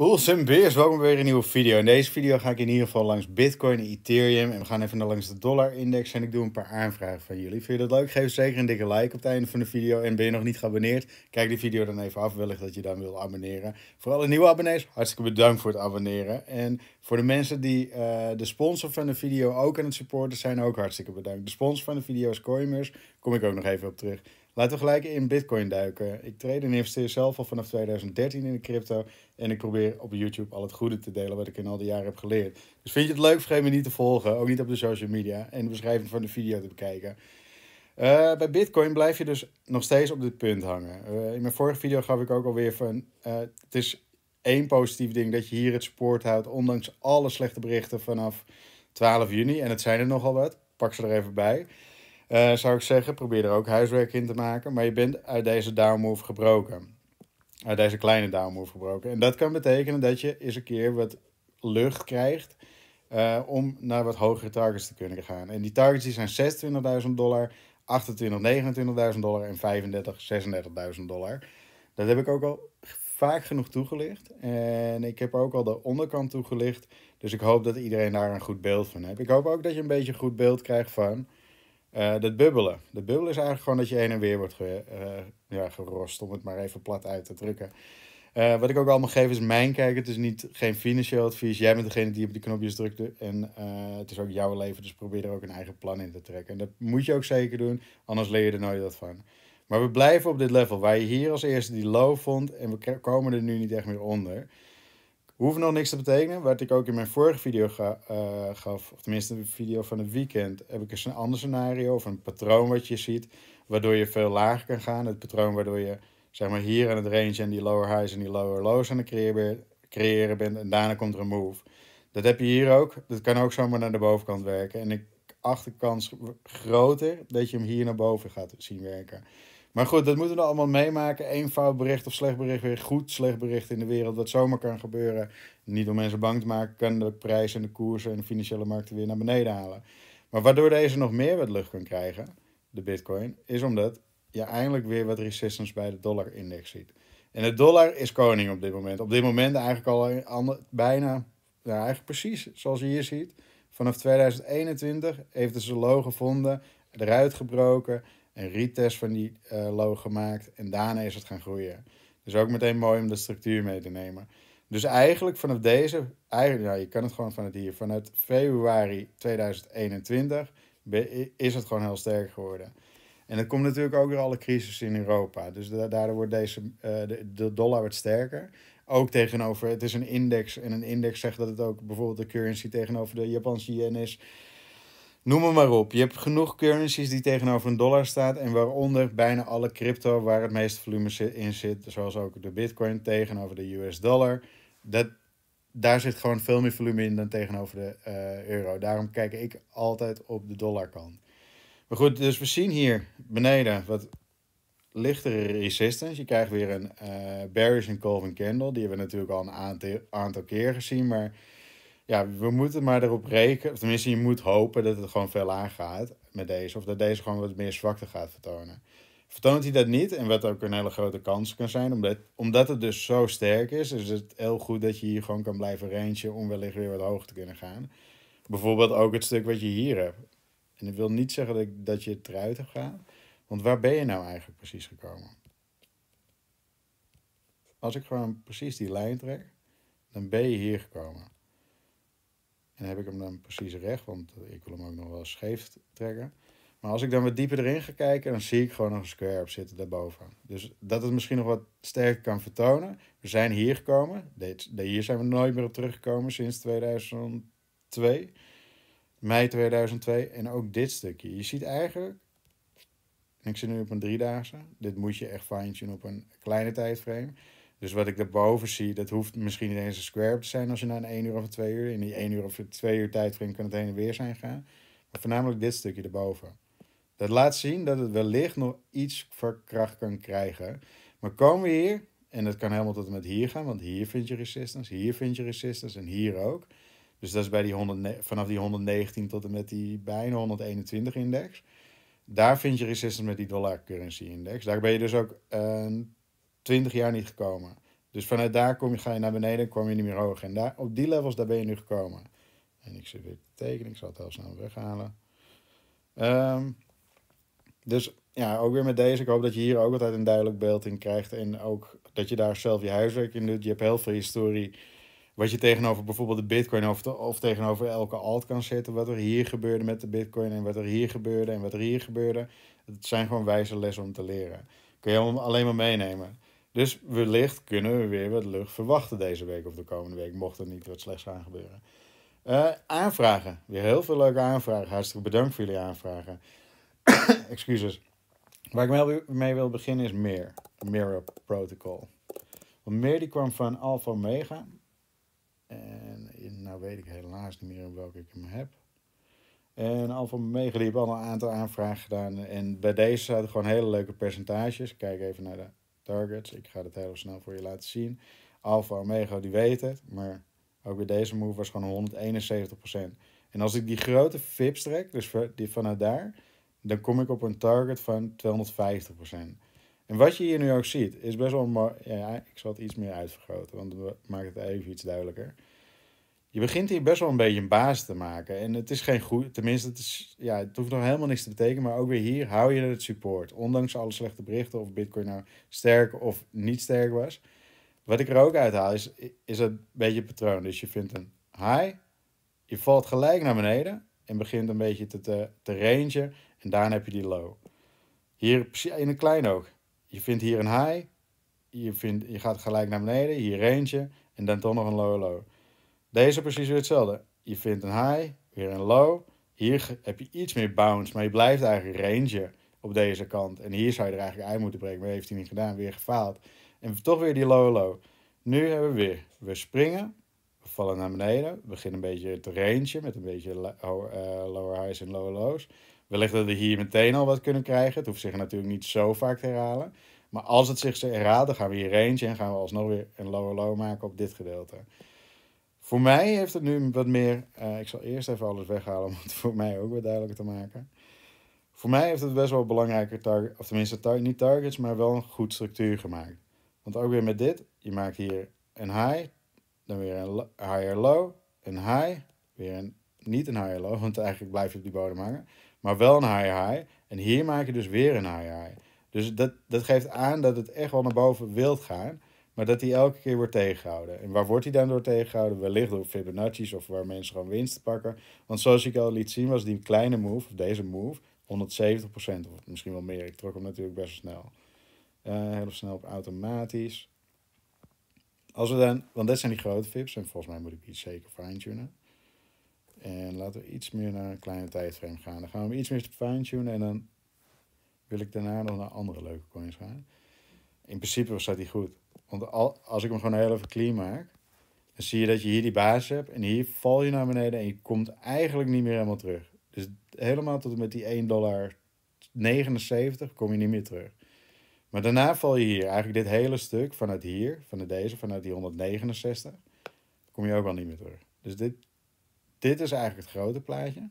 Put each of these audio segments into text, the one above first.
Bulls en Beers, welkom bij weer een nieuwe video. In deze video ga ik in ieder geval langs Bitcoin en Ethereum. En we gaan even naar langs de dollar index en ik doe een paar aanvragen van jullie. Vind je dat leuk? Geef zeker een dikke like op het einde van de video. En ben je nog niet geabonneerd? Kijk die video dan even af, wellicht dat je dan wil abonneren. Voor alle nieuwe abonnees, hartstikke bedankt voor het abonneren. En voor de mensen die eh, de sponsor van de video ook aan het supporten zijn, ook hartstikke bedankt. De sponsor van de video is Coinmers, kom ik ook nog even op terug. Laten we gelijk in Bitcoin duiken. Ik trade en investeer zelf al vanaf 2013 in de crypto. En ik probeer op YouTube al het goede te delen wat ik in al die jaren heb geleerd. Dus vind je het leuk, vergeet me niet te volgen. Ook niet op de social media. En de beschrijving van de video te bekijken. Eh, bij Bitcoin blijf je dus nog steeds op dit punt hangen. Eh, in mijn vorige video gaf ik ook alweer van. Eh, het is één positief ding dat je hier het support houdt. Ondanks alle slechte berichten vanaf 12 juni. En het zijn er nogal wat. Pak ze er even bij. Eh, zou ik zeggen, probeer er ook huiswerk in te maken. Maar je bent uit deze downmove gebroken. Uit deze kleine downmove gebroken. En dat kan betekenen dat je eens een keer wat lucht krijgt. Eh, om naar wat hogere targets te kunnen gaan. En die targets die zijn 26.000 dollar, 28, 29.000 dollar en 35, 36.000 dollar. Dat heb ik ook al vaak genoeg toegelicht. En ik heb ook al de onderkant toegelicht. Dus ik hoop dat iedereen daar een goed beeld van heeft. Ik hoop ook dat je een beetje een goed beeld krijgt van eh, dat bubbelen. de bubbelen is eigenlijk gewoon dat je heen en weer wordt ge, eh, ja, gerost, om het maar even plat uit te drukken. Eh, wat ik ook allemaal geef is mijn kijk. Het is niet, geen financieel advies. Jij bent degene die op die knopjes drukte. En het is ook jouw leven, dus probeer er ook een eigen plan in te trekken. En dat moet je ook zeker doen, anders leer je er nooit wat van. Maar we blijven op dit level waar je hier als eerste die low vond. En we komen er nu niet echt meer onder hoeven nog niks te betekenen. Wat ik ook in mijn vorige video ga, eh, gaf, of tenminste de video van het weekend, heb ik eens dus een ander scenario of een patroon wat je ziet, waardoor je veel lager kan gaan. Het patroon waardoor je zeg maar hier aan het range en die lower highs en die lower lows aan het creëren, creëren bent en daarna komt er een move. Dat heb je hier ook. Dat kan ook zomaar naar de bovenkant werken. En ik achterkans groter dat je hem hier naar boven gaat zien werken. Maar goed, dat moeten we allemaal meemaken. Een fout bericht of slecht bericht weer goed slecht bericht in de wereld. Wat zomaar kan gebeuren. Niet om mensen bang te maken, kan de prijs en de koersen en de financiële markten weer naar beneden halen. Maar waardoor deze nog meer wat lucht kan krijgen, de bitcoin, is omdat je eindelijk weer wat resistance bij de dollar-index ziet. En de dollar is koning op dit moment. Op dit moment eigenlijk al bijna, eigenlijk precies zoals je hier ziet. Vanaf 2021 heeft het zijn low gevonden, eruit gebroken een retest van die uh, gemaakt en daarna is het gaan groeien. Dus ook meteen mooi om de structuur mee te nemen. Dus eigenlijk vanaf deze, eigenlijk, nou, je kan het gewoon vanuit hier, vanuit februari 2021 is het gewoon heel sterk geworden. En dat komt natuurlijk ook door alle crisis in Europa. Dus daardoor wordt deze, eh, de, de, dollar wordt sterker. Ook tegenover, het is een index en een index zegt dat het ook bijvoorbeeld de currency tegenover de Japanse yen is. Noem hem maar op. Je hebt genoeg currencies die tegenover een dollar staat. En waaronder bijna alle crypto waar het meeste volume in zit. Zoals ook de bitcoin tegenover de US dollar. Dat, daar zit gewoon veel meer volume in dan tegenover de eh, euro. Daarom kijk ik altijd op de dollarkant. Maar goed, dus we zien hier beneden wat lichtere resistance. Je krijgt weer een uh, bearish en Colvin candle. Die hebben we natuurlijk al een aantal, aantal keer gezien. Maar ja, we moeten maar erop rekenen. Of tenminste, je moet hopen dat het gewoon veel aangaat met deze. Of dat deze gewoon wat meer zwakte gaat vertonen. Vertoont hij dat niet, en wat ook een hele grote kans kan zijn, omdat, omdat het dus zo sterk is, is het heel goed dat je hier gewoon kan blijven rangen om wellicht weer wat hoger te kunnen gaan. Bijvoorbeeld ook het stuk wat je hier hebt. En ik wil niet zeggen dat, ik, dat je het eruit hebt gaan. want waar ben je nou eigenlijk precies gekomen? Als ik gewoon precies die lijn trek, dan ben je hier gekomen. En heb ik hem dan precies recht, want ik wil hem ook nog wel scheef trekken. Maar als ik dan wat dieper erin ga kijken, dan zie ik gewoon nog een square op zitten daarboven. Dus dat het misschien nog wat sterker kan vertonen. We zijn hier gekomen. Hier zijn we nooit meer op teruggekomen sinds 2002. Mei 2002. En ook dit stukje. Je ziet eigenlijk, ik zit nu op een driedaagse. Dit moet je echt fine op een kleine tijdframe. Dus wat ik daarboven zie, dat hoeft misschien niet eens een square te zijn als je na een 1 uur of 2 uur. In die 1 uur of 2 uur tijdvriend kan het heen en weer zijn gaan. Maar voornamelijk dit stukje erboven. Dat laat zien dat het wellicht nog iets voor kracht kan krijgen. Maar komen we hier, en dat kan helemaal tot en met hier gaan, want hier vind je resistance, hier vind je resistance en hier ook. Dus dat is bij die 100, vanaf die 119 tot en met die bijna 121 index. Daar vind je resistance met die dollar currency index. Daar ben je dus ook twintig jaar niet gekomen. Dus vanuit daar kom je, ga je naar beneden en kom je niet meer hoog. En daar, op die levels, daar ben je nu gekomen. En ik zit weer te tekenen, ik zal het heel snel weghalen. Ehm, dus ja, ook weer met deze. Ik hoop dat je hier ook altijd een duidelijk beeld in krijgt. En ook dat je daar zelf je huiswerk in doet. Je hebt heel veel historie. Wat je tegenover bijvoorbeeld de bitcoin of, of tegenover elke alt kan zetten. Wat er hier gebeurde met de bitcoin en wat er hier gebeurde en wat er hier gebeurde. Het zijn gewoon wijze lessen om te leren. Kun je hem alleen maar meenemen. Dus wellicht kunnen we weer wat lucht verwachten deze week of de komende week, mocht er niet wat slechts aan gebeuren. Eh, aanvragen. Weer heel veel leuke aanvragen. Hartstikke bedankt voor jullie aanvragen. Excuses. Waar ik mee wil beginnen is meer. Mirror Protocol. Want meer die kwam van Alpha Omega. En nou weet ik helaas niet meer welke ik hem heb. En Alpha Omega die hebben al een aantal aanvragen gedaan. En bij deze zaten gewoon hele leuke percentages. Kijk even naar de targets. Ik ga het heel snel voor je laten zien. Alpha Omega, die weet het. Maar ook weer deze move was gewoon 171%. En als ik die grote fips trek, dus die vanuit daar, dan kom ik op een target van 250%. En wat je hier nu ook ziet, is best wel Ja, ik zal het iets meer uitvergroten, want dat maakt het even iets duidelijker je begint hier best wel een beetje een baas te maken. En het is geen goed, tenminste, het, is, ja, het hoeft nog helemaal niks te betekenen. Maar ook weer hier hou je het support. Ondanks alle slechte berichten of Bitcoin nou sterk of niet sterk was. Wat ik er ook uit haal is, is een beetje patroon. Dus je vindt een high, je valt gelijk naar beneden en begint een beetje te, te, te En daarna heb je die low. Hier in een klein ook. Je vindt hier een high, je, vindt, je gaat gelijk naar beneden, hier range en dan toch nog een low low. Deze precies weer hetzelfde. Je vindt een high, weer een low. Hier heb je iets meer bounce, maar je blijft eigenlijk range op deze kant. En hier zou je er eigenlijk uit moeten breken, maar heeft hij niet gedaan, weer gefaald. En toch weer die low low. Nu hebben we weer, we springen, we vallen naar beneden, we beginnen een beetje te range met een beetje eh, lower highs en lower lows. Wellicht dat we hier meteen al wat kunnen krijgen. Het hoeft zich natuurlijk niet zo vaak te herhalen. Maar als het zich herhaalt, dan gaan we hier range en gaan we alsnog weer een lower low maken op dit gedeelte. Voor mij heeft het nu wat meer. Eh, ik zal eerst even alles weghalen om het voor mij ook weer duidelijker te maken. Voor mij heeft het best wel belangrijke target, of tenminste tar niet targets, maar wel een goed structuur gemaakt. Want ook weer met dit, je maakt hier een high, dan weer een higher low, een high, weer een niet een higher low, want eigenlijk blijf je op die bodem hangen, maar wel een higher high. En hier maak je dus weer een higher high. Dus dat, dat geeft aan dat het echt wel naar boven wilt gaan. Maar dat hij elke keer wordt tegengehouden. En waar wordt hij dan door tegengehouden? Wellicht door Fibonacci's of waar mensen gewoon winst pakken. Want zoals ik al liet zien was die kleine move, of deze move, 170% of misschien wel meer. Ik trok hem natuurlijk best snel. Eh, heel snel op automatisch. Als we dan, want dit zijn die grote vips en volgens mij moet ik iets zeker fine-tunen. En laten we iets meer naar een kleine tijdframe gaan. Dan gaan we iets meer fine-tunen en dan wil ik daarna nog naar andere leuke coins gaan. In principe staat die goed. Want als ik hem gewoon heel even clean maak, dan zie je dat je hier die baas hebt en hier val je naar beneden en je komt eigenlijk niet meer helemaal terug. Dus helemaal tot en met die 1,79 dollar kom je niet meer terug. Maar daarna val je hier, eigenlijk dit hele stuk vanuit hier, vanuit deze, vanuit die 169, kom je ook al niet meer terug. Dus dit, dit is eigenlijk het grote plaatje.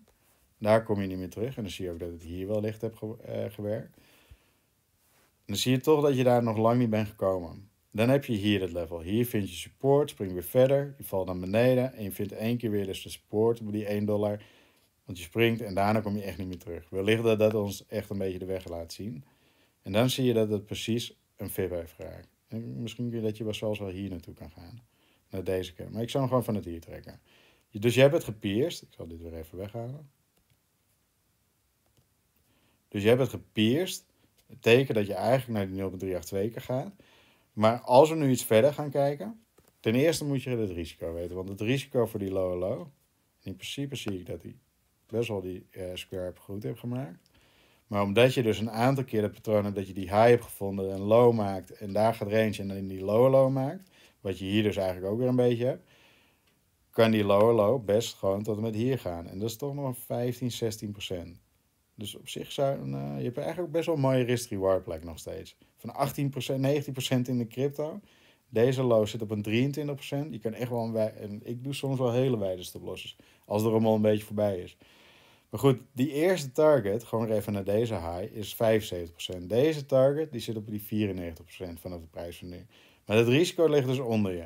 Daar kom je niet meer terug. En dan zie je ook dat het hier wel licht heb eh, gewerkt. En dan zie je toch dat je daar nog lang niet bent gekomen. Dan heb je hier het level. Hier vind je support, spring weer verder, je valt naar beneden en je vindt één keer weer dus de support op die 1 dollar. Want je springt en daarna kom je echt niet meer terug. Wellicht dat dat ons echt een beetje de weg laat zien. En dan zie je dat het precies een VIP heeft geraakt. En misschien kun je dat je wel wel hier naartoe kan gaan. Naar deze keer. Maar ik zou hem gewoon van het hier trekken. Dus je hebt het gepierst. Ik zal dit weer even weghalen. Dus je hebt het gepierst. Het teken dat je eigenlijk naar die 0.382 kan gaan. Maar als we nu iets verder gaan kijken, ten eerste moet je het risico weten. Want het risico voor die low low, in principe zie ik dat hij best wel die uh, square goed heeft gemaakt. Maar omdat je dus een aantal keer het patroon hebt dat je die high hebt gevonden en low maakt en daar gaat range en dan die low low maakt, wat je hier dus eigenlijk ook weer een beetje hebt, kan die low low best gewoon tot en met hier gaan. En dat is toch nog 15, 16 procent. Dus op zich zou eh, je hebt eigenlijk best wel een mooie risk-reward nog steeds. Van 18%, 19% in de crypto. Deze low zit op een 23%. Je kan echt wel een en ik doe soms wel hele wijde stoplosses. Als er rommel een beetje voorbij is. Maar goed, die eerste target, gewoon even naar deze high, is 75%. Deze target die zit op die 94% vanaf de prijs van nu. Maar het risico ligt dus onder je.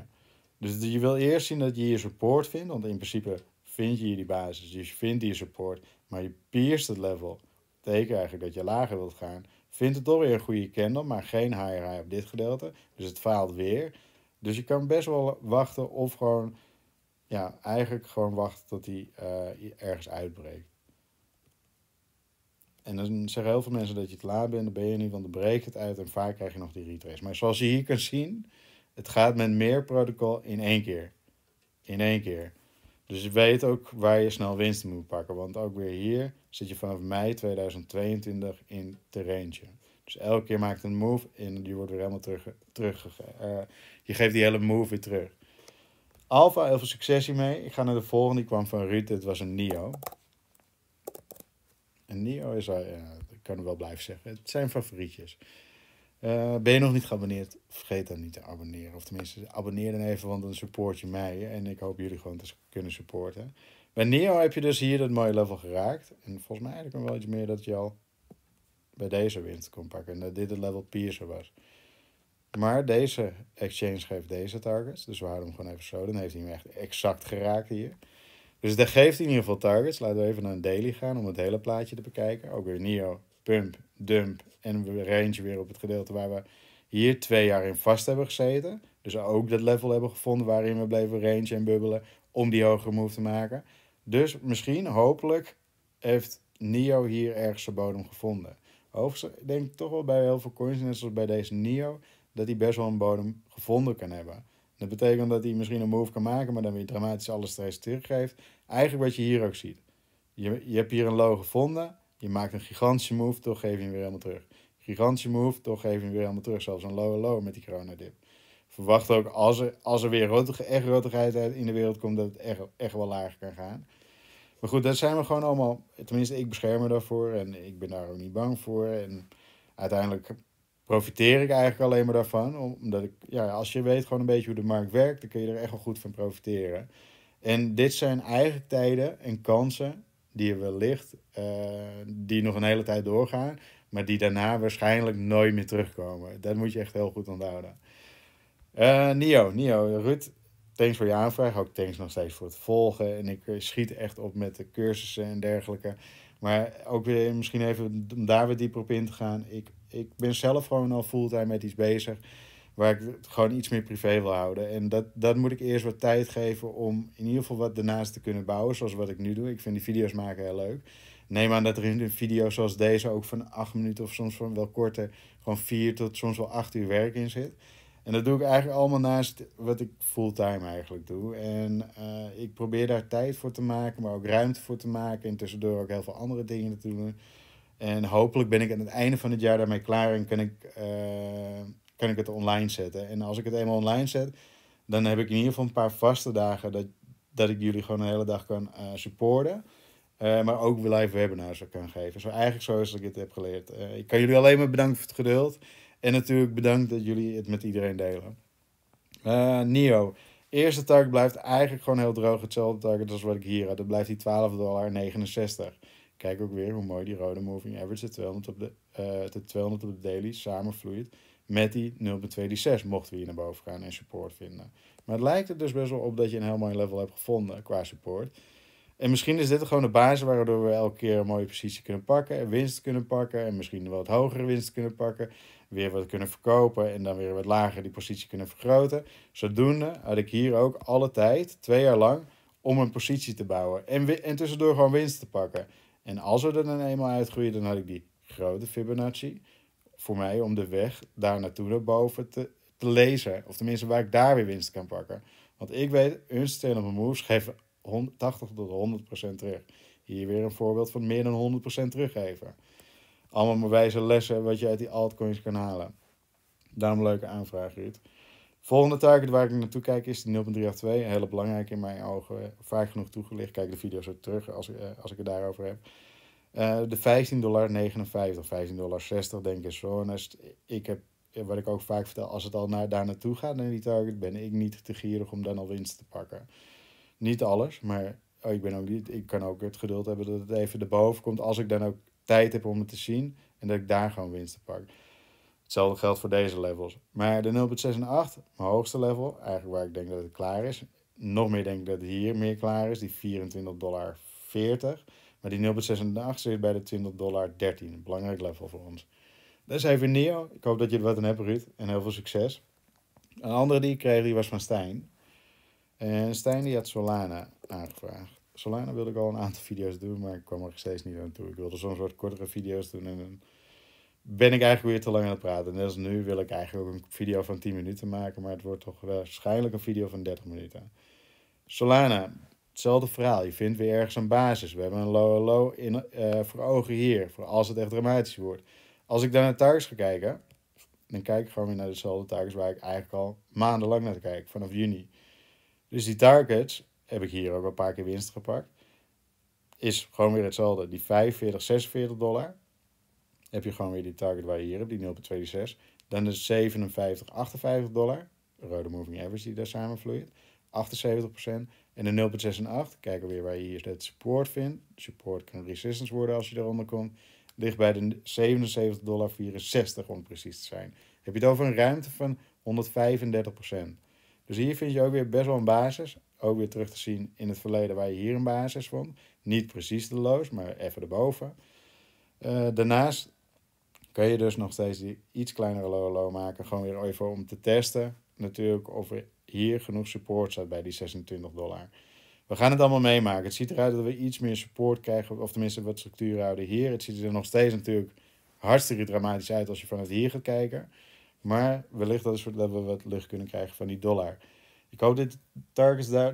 Dus je wil eerst zien dat je je support vindt. Want in principe vind je die basis. Dus je vindt die support. Maar je pierst het level. Betekent eigenlijk dat je lager wilt gaan. Vindt het toch weer een goede candle, maar geen higher high op dit gedeelte. Dus het faalt weer. Dus je kan best wel wachten of gewoon, ja, eigenlijk gewoon wachten tot hij eh, ergens uitbreekt. En dan zeggen heel veel mensen dat je te laat bent, dan ben je niet, want dan breekt het uit en vaak krijg je nog die retrace. Maar zoals je hier kunt zien, het gaat met meer protocol in één keer. In één keer. Dus je weet ook waar je snel winst moet pakken. Want ook weer hier zit je vanaf mei 2022 in terreintje. Dus elke keer maakt een move en die wordt weer helemaal terug, eh, je geeft die hele move weer terug. Alpha, heel veel succes hiermee. Ik ga naar de volgende, die kwam van Ruud. Het was een Nio. Een Nio is, uh, ik kan het wel blijven zeggen, het zijn favorietjes. Eh, ben je nog niet geabonneerd? Vergeet dan niet te abonneren. Of tenminste, abonneer dan even, want dan support je mij. En ik hoop jullie gewoon te kunnen supporten. Bij Neo heb je dus hier dat mooie level geraakt. En volgens mij eigenlijk nog wel iets meer dat je al bij deze winst kon pakken. En dat dit het level Piercer was. Maar deze exchange geeft deze targets. Dus we houden hem gewoon even zo. Dan heeft hij hem echt exact geraakt hier. Dus dat geeft in ieder geval targets. Laten we even naar een daily gaan om het hele plaatje te bekijken. Ook weer Nio pump, dump en we range weer op het gedeelte waar we hier twee jaar in vast hebben gezeten. Dus ook dat level hebben gevonden waarin we bleven range en bubbelen om die hogere move te maken. Dus misschien, hopelijk, heeft Nio hier ergens een bodem gevonden. Overigens denk ik toch wel bij heel veel coins, net zoals bij deze Nio, dat hij best wel een bodem gevonden kan hebben. Dat betekent dat hij misschien een move kan maken, maar dan weer dramatisch alles steeds teruggeeft. Eigenlijk wat je hier ook ziet. Je, je hebt hier een low gevonden je maakt een gigantische move, toch geef je hem weer helemaal terug. Gigantische move, toch geef je hem weer helemaal terug. Zelfs een low low met die dip. Verwacht ook als er, als er weer echt rotigheid in de wereld komt, dat het echt, echt wel lager kan gaan. Maar goed, dat zijn we gewoon allemaal. Tenminste, ik bescherm me daarvoor en ik ben daar ook niet bang voor. En uiteindelijk profiteer ik eigenlijk alleen maar daarvan. Omdat ik, ja, als je weet gewoon een beetje hoe de markt werkt, dan kun je er echt wel goed van profiteren. En dit zijn eigenlijk tijden en kansen die er wellicht, uh, eh, die nog een hele tijd doorgaan, maar die daarna waarschijnlijk nooit meer terugkomen. Dat moet je echt heel goed onthouden. Eh, Nio, Nio, Ruud, thanks voor je aanvraag. Ook thanks nog steeds voor het volgen. En ik eh, schiet echt op met de cursussen en dergelijke. Maar ook weer misschien even om daar weer dieper op in te gaan. Ik, ik ben zelf gewoon al fulltime met iets bezig waar ik het gewoon iets meer privé wil houden. En dat, dat moet ik eerst wat tijd geven om in ieder geval wat daarnaast te kunnen bouwen, zoals wat ik nu doe. Ik vind die video's maken heel leuk. Neem aan dat er in een video zoals deze ook van acht minuten of soms van wel korter, gewoon vier tot soms wel acht uur werk in zit. En dat doe ik eigenlijk allemaal naast wat ik fulltime eigenlijk doe. En eh, ik probeer daar tijd voor te maken, maar ook ruimte voor te maken. En tussendoor ook heel veel andere dingen te doen. En hopelijk ben ik aan het einde van het jaar daarmee klaar en kan ik eh, kan ik het online zetten. En als ik het eenmaal online zet, dan heb ik in ieder geval een paar vaste dagen dat, dat ik jullie gewoon een hele dag kan uh, supporten. Eh, maar ook live webinars kan geven. Zo eigenlijk zo is ik het heb geleerd. Eh, ik kan jullie alleen maar bedanken voor het geduld. En natuurlijk bedankt dat jullie het met iedereen delen. Nio. Eerste target blijft eigenlijk gewoon heel droog. Hetzelfde target als wat ik hier had. Dat blijft die 12,69 dollar Kijk ook weer hoe mooi die rode moving average de 200 op de, de 200 op de daily samenvloeit met die 0,26 mochten we hier naar boven gaan en support vinden. Maar het lijkt er dus best wel op dat je een heel mooi level hebt gevonden qua support. En misschien is dit gewoon de basis waardoor we elke keer een mooie positie kunnen pakken. En winst kunnen pakken. En misschien wat hogere winst kunnen pakken. Weer wat kunnen verkopen. En dan weer wat lager die positie kunnen vergroten. Zodoende had ik hier ook alle tijd, twee jaar lang, om een positie te bouwen. En, en tussendoor gewoon winst te pakken. En als we er dan eenmaal uitgroeien, dan had ik die grote Fibonacci voor mij om de weg daar naartoe naar boven te, te lezen. Of tenminste waar ik daar weer winst kan pakken. Want ik weet, unsustainable moves geven 80 tot 100% terug. Hier weer een voorbeeld van meer dan 100% teruggeven. Allemaal mijn wijze lessen wat je uit die altcoins kan halen. Daarom een leuke aanvraag, Ruud. Volgende target waar ik naartoe kijk is de 0.382. Heel belangrijk in mijn ogen. Vaak genoeg toegelicht. Kijk de video zo terug als, eh, als ik het daarover heb. Eh, de 15,59, dollar dollar denk ik zo. ik heb, wat ik ook vaak vertel, als het al naar, daar naartoe gaat naar die target, ben ik niet te gierig om dan al winst te pakken. Niet alles, maar oh, ik, ben ook niet, ik kan ook het geduld hebben dat het even erboven komt. Als ik dan ook tijd heb om het te zien en dat ik daar gewoon winst te pak. Hetzelfde geldt voor deze levels. Maar de 0,68, mijn hoogste level, eigenlijk waar ik denk dat het klaar is. Nog meer denk ik dat hier meer klaar is, die 24,40 dollar 40. Maar die 0,86 zit bij de 20 dollar 13. Een belangrijk level voor ons. Dat is even Neo. Ik hoop dat je er wat aan hebt, Ruud. En heel veel succes. Een andere die ik kreeg, die was van Stijn. En Stijn die had Solana aangevraagd. Solana wilde ik al een aantal video's doen, maar ik kwam er steeds niet aan toe. Ik wilde soms wat kortere video's doen en dan ben ik eigenlijk weer te lang aan het praten. Net als nu wil ik eigenlijk ook een video van 10 minuten maken, maar het wordt toch waarschijnlijk een video van 30 minuten. Solana, Hetzelfde verhaal. Je vindt weer ergens een basis. We hebben een low low in, eh, voor ogen hier. Voor als het echt dramatisch wordt. Als ik dan naar Targets ga kijken. Dan kijk ik gewoon weer naar dezelfde targets waar ik eigenlijk al maandenlang naar kijk. Vanaf juni. Dus die targets heb ik hier ook een paar keer winst gepakt. Is gewoon weer hetzelfde. Die 45, 46 dollar. Heb je gewoon weer die target waar je hier hebt. Die 0,26. Dan de 57, 58 dollar. Rode moving average die daar samenvloeit. 78%. En de 0,68. kijken weer waar je hier het support vindt. Support kan resistance worden als je eronder komt. Ligt bij de 77,64 dollar om precies te zijn. Heb je het over een ruimte van 135%. Dus hier vind je ook weer best wel een basis. Ook weer terug te zien in het verleden waar je hier een basis vond. Niet precies de loos, maar even erboven. Uh, daarnaast kun je dus nog steeds die iets kleinere low-low maken. Gewoon weer even om te testen natuurlijk of hier genoeg support staat bij die 26 dollar. We gaan het allemaal meemaken. Het ziet eruit dat we iets meer support krijgen, of tenminste wat structuur houden hier. Het ziet er nog steeds natuurlijk hartstikke dramatisch uit als je vanuit hier gaat kijken. Maar wellicht dat, dat we wat lucht kunnen krijgen van die dollar. Ik hoop dat de targets eh,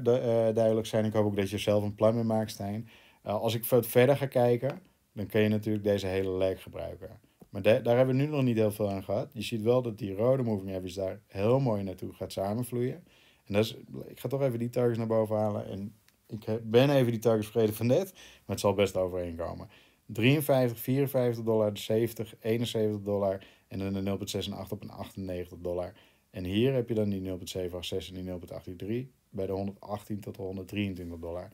duidelijk zijn. Ik hoop ook dat je zelf een plan mee maakt, Stijn. Eh, als ik verder ga kijken, dan kun je natuurlijk deze hele leg gebruiken. Maar daar hebben we nu nog niet heel veel aan gehad. Je ziet wel dat die rode moving average daar heel mooi naartoe gaat samenvloeien. En dat is, ik ga toch even die targets naar boven halen. En ik ben even die targets vergeten van net, maar het zal best overeenkomen. 53, 54 dollar, 70, 71 dollar en dan de 0,68 op een 98 dollar. En hier heb je dan die 0,786 en die 0,83 bij de 118 tot 123 dollar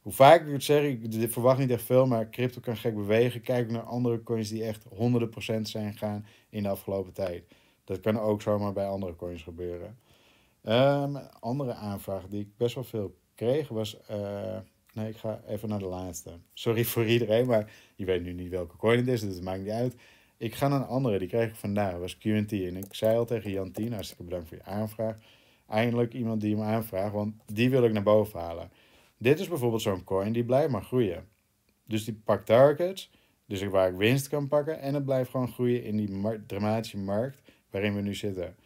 hoe vaak ik het zeg, ik verwacht niet echt veel, maar crypto kan gek bewegen. Kijk naar andere coins die echt honderden procent zijn gegaan in de afgelopen tijd. Dat kan ook zomaar bij andere coins gebeuren. Um, andere aanvraag die ik best wel veel kreeg was. Eh, nee, ik ga even naar de laatste. Sorry voor iedereen, maar je weet nu niet welke coin het is, dus het maakt niet uit. Ik ga naar een andere, die kreeg ik vandaag, was QT. En ik zei al tegen Jantien, hartstikke bedankt voor je aanvraag. Eindelijk iemand die me aanvraagt, want die wil ik naar boven halen. Dit is bijvoorbeeld zo'n coin die blijft maar groeien. Dus die pakt targets, dus waar ik winst kan pakken en het blijft gewoon groeien in die dramatische markt waarin we nu zitten.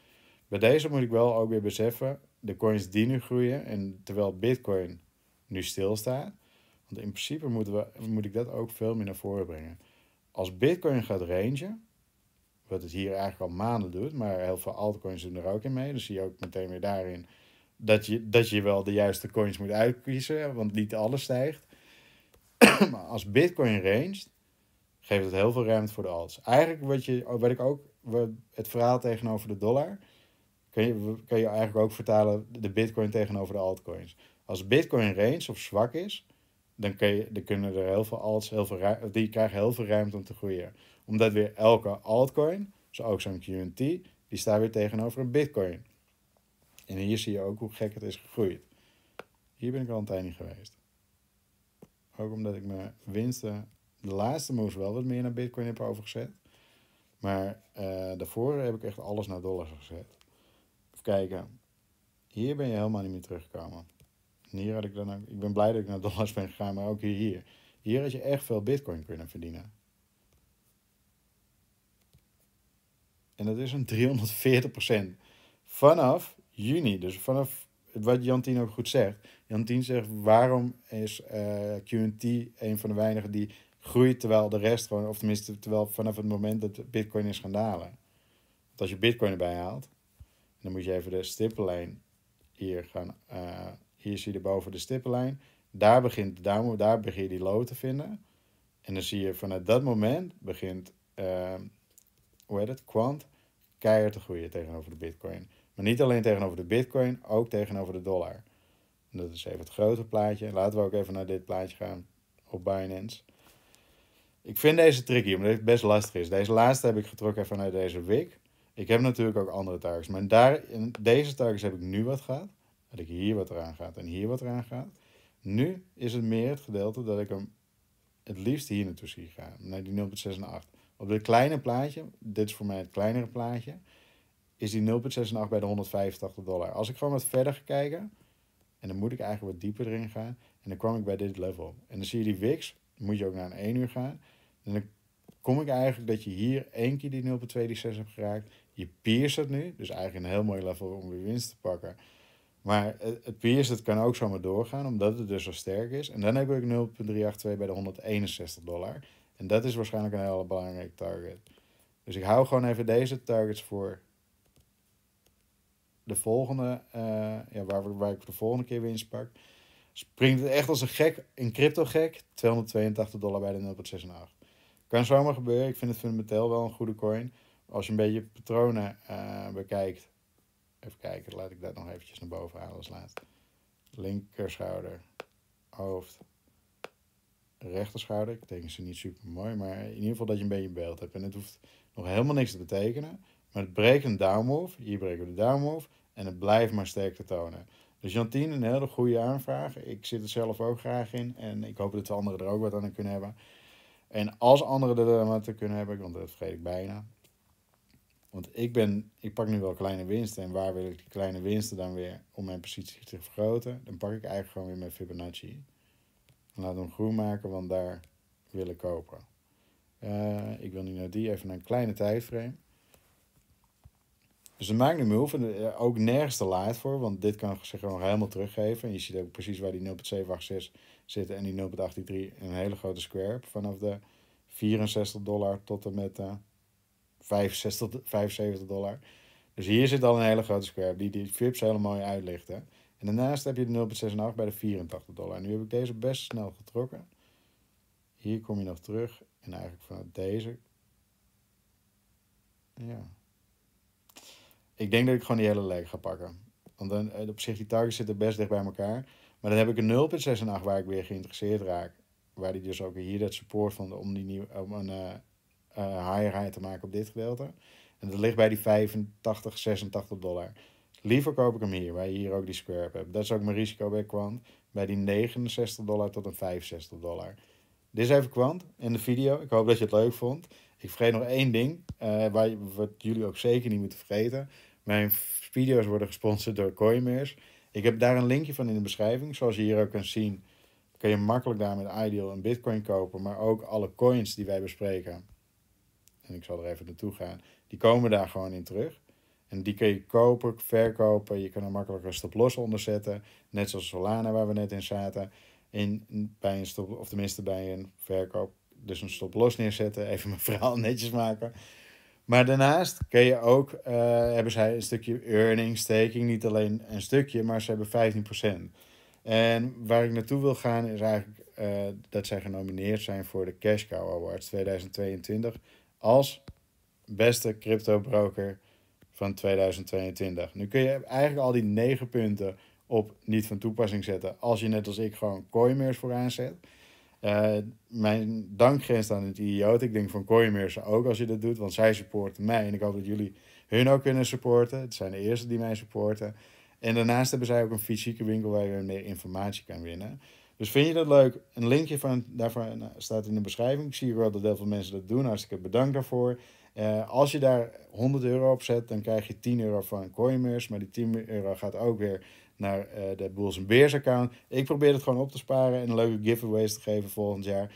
Bij deze moet ik wel ook weer beseffen, de coins die nu groeien en terwijl Bitcoin nu stilstaat, want in principe moeten we, moet ik dat ook veel meer naar voren brengen. Als Bitcoin gaat rangen, wat het hier eigenlijk al maanden doet, maar heel veel altcoins doen er ook in mee, dus zie je ook meteen weer daarin dat je, dat je wel de juiste coins moet uitkiezen, want niet alles stijgt. maar als Bitcoin ranged, geeft het heel veel ruimte voor de alts. Eigenlijk wat, je, wat ik ook, het verhaal tegenover de dollar, kun je, kun je eigenlijk ook vertalen de Bitcoin tegenover de altcoins. Als Bitcoin range of zwak is, dan, kun je, dan kunnen er heel veel alts, heel veel die krijgen heel veel ruimte om te groeien. Omdat weer elke altcoin, zoals ook zo'n QNT, die staat weer tegenover een Bitcoin. En hier zie je ook hoe gek het is gegroeid. Hier ben ik al een tijdje geweest. Ook omdat ik mijn winsten, de laatste moest wel wat meer naar bitcoin heb overgezet. Maar eh, daarvoor heb ik echt alles naar dollars gezet. Even kijken. Hier ben je helemaal niet meer teruggekomen. hier had ik dan ook, ik ben blij dat ik naar dollars ben gegaan, maar ook hier. Hier, hier had je echt veel bitcoin kunnen verdienen. En dat is een 340%. Vanaf juni. Dus vanaf wat Jantien ook goed zegt. Jantien zegt, waarom is uh, eh, QT een van de weinigen die groeit terwijl de rest gewoon, of tenminste terwijl vanaf het moment dat bitcoin is gaan dalen. Want als je bitcoin erbij haalt, dan moet je even de stippellijn hier gaan, eh, hier zie je boven de stippellijn. Daar begint daar, daar begin je die low te vinden. En dan zie je vanuit dat moment begint, eh, hoe heet het, Quant keihard te groeien tegenover de bitcoin. Maar niet alleen tegenover de bitcoin, ook tegenover de dollar. dat is even het grote plaatje. Laten we ook even naar dit plaatje gaan op Binance. Ik vind deze tricky, omdat het best lastig is. Deze laatste heb ik getrokken vanuit deze week. Ik heb natuurlijk ook andere targets. Maar daar, in deze targets heb ik nu wat gehad. Dat ik hier wat eraan gaat en hier wat eraan gaat. Nu is het meer het gedeelte dat ik hem het liefst hier naartoe zie gaan. Naar die 0,68. Op dit kleine plaatje, dit is voor mij het kleinere plaatje is die 0,68 bij de 185 dollar. Als ik gewoon wat verder ga kijken, en dan moet ik eigenlijk wat dieper erin gaan, en dan kwam ik bij dit level. En dan zie je die WIX, dan moet je ook naar een 1 uur gaan, en dan kom ik eigenlijk dat je hier één keer die 0,26 hebt geraakt. Je pierst het nu, dus eigenlijk een heel mooi level om weer winst te pakken. Maar het pierst het kan ook zomaar doorgaan, omdat het dus zo sterk is. En dan heb ik 0,382 bij de 161 dollar. En dat is waarschijnlijk een hele belangrijk target. Dus ik hou gewoon even deze targets voor de volgende, eh, ja, waar, waar ik de volgende keer weer in springt het echt als een gek, een crypto gek, 282 dollar bij de 0.68. Kan zomaar gebeuren. Ik vind het fundamenteel wel een goede coin. Als je een beetje patronen eh, bekijkt. Even kijken, laat ik dat nog eventjes naar boven halen als laatste. Linkerschouder, hoofd, schouder Ik denk ze niet super mooi, maar in ieder geval dat je een beetje beeld hebt. En het hoeft nog helemaal niks te betekenen. Maar het breken een move. hier breken we de move. en het blijft maar sterk te tonen. Dus Jantine, een hele goede aanvraag. Ik zit er zelf ook graag in en ik hoop dat de anderen er ook wat aan kunnen hebben. En als anderen er wat aan kunnen hebben, want dat vergeet ik bijna. Want ik, ben, ik pak nu wel kleine winsten. En waar wil ik die kleine winsten dan weer om mijn positie te vergroten? Dan pak ik eigenlijk gewoon weer mijn Fibonacci. En laat hem groen maken, want daar wil ik kopen. Eh, ik wil nu naar nou die even naar een kleine tijdframe. Dus dat maakt niet meer hoeven. Eh, ook nergens te laat voor. Want dit kan zich gewoon helemaal teruggeven. En je ziet ook precies waar die 0,786 zit en die 0,833. Een hele grote square. Vanaf de 64 dollar tot en met de 65, 75 dollar. Dus hier zit al een hele grote square. Die, die VIP's helemaal mooi uitlichten. En daarnaast heb je de 0,68 bij de 84 dollar. Nu heb ik deze best snel getrokken. Hier kom je nog terug. En eigenlijk vanuit deze. Ja. Ik denk dat ik gewoon die hele lijk ga pakken. Want dan, eh, op zich, die targets zitten best dicht bij elkaar. Maar dan heb ik een 0.68 en 8 waar ik weer geïnteresseerd raak. Waar die dus ook hier dat support vond om, die nieuwe om een uh, higher high te maken op dit gedeelte. En dat ligt bij die 85, 86 dollar. Liever koop ik hem hier, waar je hier ook die square hebt. Dat is ook mijn risico bij kwant. Bij die 69 dollar tot een 65 dollar. Dit is even kwant in de video. Ik hoop dat je het leuk vond. Ik vergeet nog één ding, waar, wat jullie ook zeker niet moeten vergeten. Mijn video's worden gesponsord door Coinmeers. Ik heb daar een linkje van in de beschrijving. Zoals je hier ook kunt zien, kun je makkelijk daar met Ideal een bitcoin kopen. Maar ook alle coins die wij bespreken. En ik zal er even naartoe gaan. Die komen daar gewoon in terug. En die kun je kopen, verkopen. Je kan er makkelijk een stop los onder zetten. Net zoals Solana waar we net in zaten. In, bij een stop, of tenminste bij een verkoop. Dus een stop los neerzetten. Even mijn verhaal netjes maken. Maar daarnaast kun je ook, eh, hebben zij een stukje earning staking. Niet alleen een stukje, maar ze hebben 15%. En waar ik naartoe wil gaan is eigenlijk eh, dat zij genomineerd zijn voor de Cash Cow Awards 2022 als beste crypto broker van 2022. Nu kun je eigenlijk al die negen punten op niet van toepassing zetten als je net als ik gewoon Coinmeers vooraan zet. Eh, mijn dank grenst aan het idioot. Ik denk van Kooimeersen ook als je dat doet, want zij supporten mij. En ik hoop dat jullie hun ook kunnen supporten. Het zijn de eerste die mij supporten. En daarnaast hebben zij ook een fysieke winkel waar je meer informatie kan winnen. Dus vind je dat leuk? Een linkje van, daarvan eh, staat in de beschrijving. Ik zie wel dat heel veel mensen dat doen. Hartstikke bedankt daarvoor. Eh, als je daar 100 euro op zet, dan krijg je 10 euro van Coinmers. Maar die 10 euro gaat ook weer naar eh, de Bulls Bears account. Ik probeer het gewoon op te sparen en leuke giveaways te geven volgend jaar.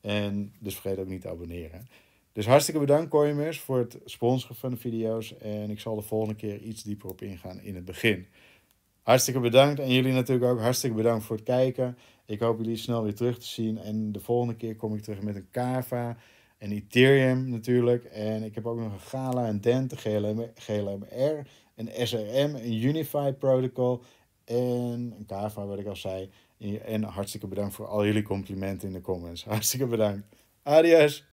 En dus vergeet ook niet te abonneren. Dus hartstikke bedankt Coinmers voor het sponsoren van de video's. En ik zal de volgende keer iets dieper op ingaan in het begin. Hartstikke bedankt en jullie natuurlijk ook hartstikke bedankt voor het kijken. Ik hoop jullie snel weer terug te zien. En de volgende keer kom ik terug met een Kava, en Ethereum natuurlijk. En ik heb ook nog een Gala, en Dent, een GLMR, een SRM, een Unified Protocol en een kava, wat ik al zei. En hartstikke bedankt voor al jullie complimenten in de comments. Hartstikke bedankt. Adios.